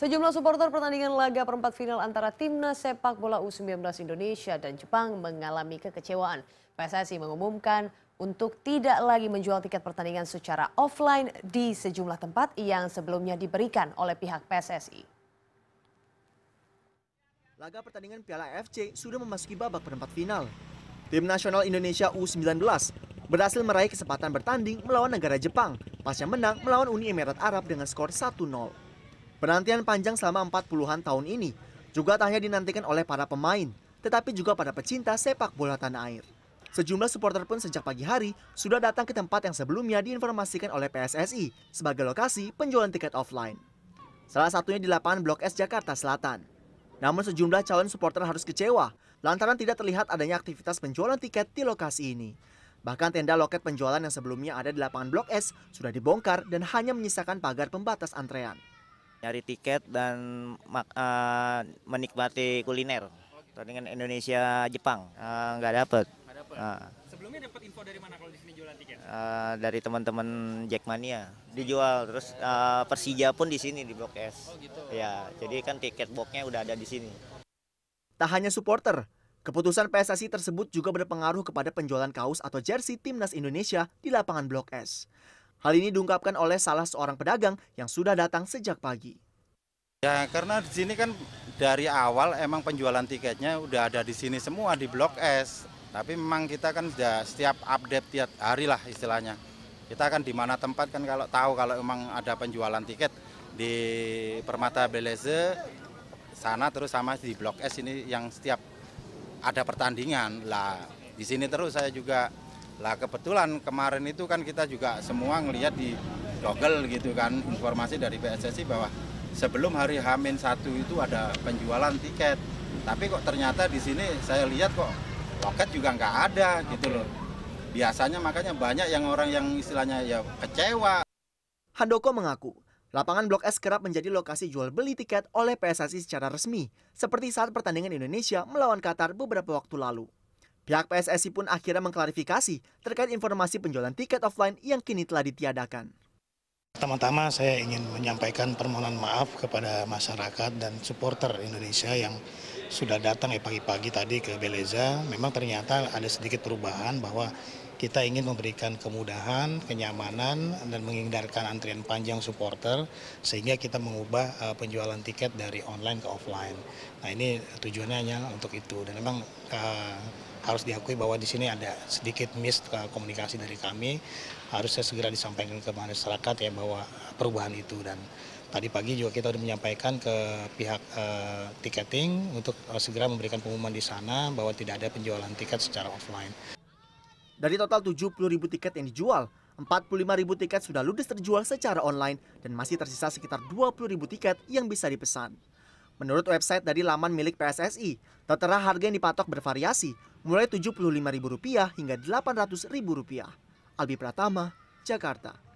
Sejumlah supporter pertandingan laga perempat final antara timnas sepak bola U19 Indonesia dan Jepang mengalami kekecewaan. PSSI mengumumkan untuk tidak lagi menjual tiket pertandingan secara offline di sejumlah tempat yang sebelumnya diberikan oleh pihak PSSI. Laga pertandingan Piala AFC sudah memasuki babak perempat final. Tim nasional Indonesia U19 berhasil meraih kesempatan bertanding melawan negara Jepang pasca menang melawan Uni Emirat Arab dengan skor 1-0. Penantian panjang selama empat puluhan tahun ini juga tak hanya dinantikan oleh para pemain, tetapi juga para pecinta sepak bola tanah air. Sejumlah supporter pun sejak pagi hari sudah datang ke tempat yang sebelumnya diinformasikan oleh PSSI sebagai lokasi penjualan tiket offline. Salah satunya di lapangan Blok S Jakarta Selatan. Namun sejumlah calon supporter harus kecewa lantaran tidak terlihat adanya aktivitas penjualan tiket di lokasi ini. Bahkan tenda loket penjualan yang sebelumnya ada di lapangan Blok S sudah dibongkar dan hanya menyisakan pagar pembatas antrean nyari tiket dan uh, menikmati kuliner pertandingan Indonesia Jepang eh, nggak uh, dapet. Uh. Sebelumnya dapat info dari mana kalau di sini jualan tiket? Uh, dari teman-teman Jackmania dijual terus uh, Persija pun di sini di Blok S. Oh gitu. Ya, jadi kan tiket boxnya udah ada di sini. Tak hanya supporter, Keputusan PSSI tersebut juga berpengaruh kepada penjualan kaos atau jersey timnas Indonesia di lapangan Blok S. Hal ini diungkapkan oleh salah seorang pedagang yang sudah datang sejak pagi. Ya karena di sini kan dari awal emang penjualan tiketnya udah ada di sini semua di Blok S. Tapi memang kita kan sudah setiap update tiap hari lah istilahnya. Kita kan di mana tempat kan kalau tahu kalau emang ada penjualan tiket di Permata Beleze sana terus sama di Blok S ini yang setiap ada pertandingan lah di sini terus saya juga lah kebetulan kemarin itu kan kita juga semua ngelihat di Google gitu kan informasi dari PSSI bahwa sebelum hari Hamin satu itu ada penjualan tiket. Tapi kok ternyata di sini saya lihat kok loket juga nggak ada gitu loh. Biasanya makanya banyak yang orang yang istilahnya ya kecewa. Handoko mengaku, lapangan Blok S kerap menjadi lokasi jual beli tiket oleh PSSI secara resmi, seperti saat pertandingan Indonesia melawan Qatar beberapa waktu lalu. Pihak PSSI pun akhirnya mengklarifikasi terkait informasi penjualan tiket offline yang kini telah ditiadakan. Pertama-tama saya ingin menyampaikan permohonan maaf kepada masyarakat dan supporter Indonesia yang sudah datang ya pagi-pagi tadi ke Beleza. Memang ternyata ada sedikit perubahan bahwa kita ingin memberikan kemudahan, kenyamanan, dan menghindarkan antrian panjang supporter sehingga kita mengubah eh, penjualan tiket dari online ke offline. Nah ini tujuannya hanya untuk itu dan memang uh, harus diakui bahwa di sini ada sedikit miss eh, komunikasi dari kami. Harusnya segera disampaikan ke masyarakat ya bahwa perubahan itu dan tadi pagi juga kita sudah menyampaikan ke pihak e, tiketing untuk eh, segera memberikan pengumuman di sana bahwa tidak ada penjualan tiket secara offline. Dari total 70 ribu tiket yang dijual, 45 ribu tiket sudah ludes terjual secara online dan masih tersisa sekitar 20 ribu tiket yang bisa dipesan. Menurut website dari laman milik PSSI, tertera harga yang dipatok bervariasi, mulai Rp75.000 hingga Rp800.000. Albi Pratama, Jakarta.